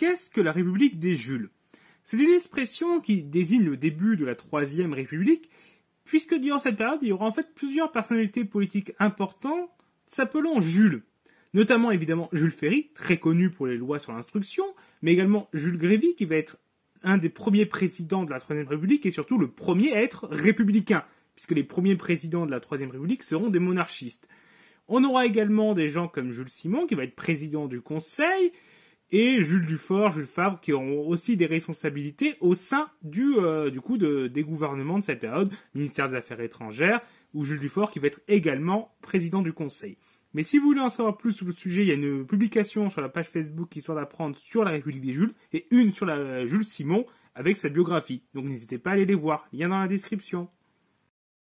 qu'est-ce que la République des Jules C'est une expression qui désigne le début de la Troisième République, puisque durant cette période, il y aura en fait plusieurs personnalités politiques importantes s'appelant Jules. Notamment évidemment Jules Ferry, très connu pour les lois sur l'instruction, mais également Jules Grévy, qui va être un des premiers présidents de la Troisième République et surtout le premier à être républicain, puisque les premiers présidents de la Troisième République seront des monarchistes. On aura également des gens comme Jules Simon, qui va être président du Conseil, et Jules Dufort, Jules Fabre, qui ont aussi des responsabilités au sein du, euh, du coup de, des gouvernements de cette période, ministère des Affaires étrangères, ou Jules Dufort qui va être également président du Conseil. Mais si vous voulez en savoir plus sur le sujet, il y a une publication sur la page Facebook Histoire d'apprendre sur la République des Jules et une sur la Jules Simon avec sa biographie. Donc n'hésitez pas à aller les voir, lien dans la description.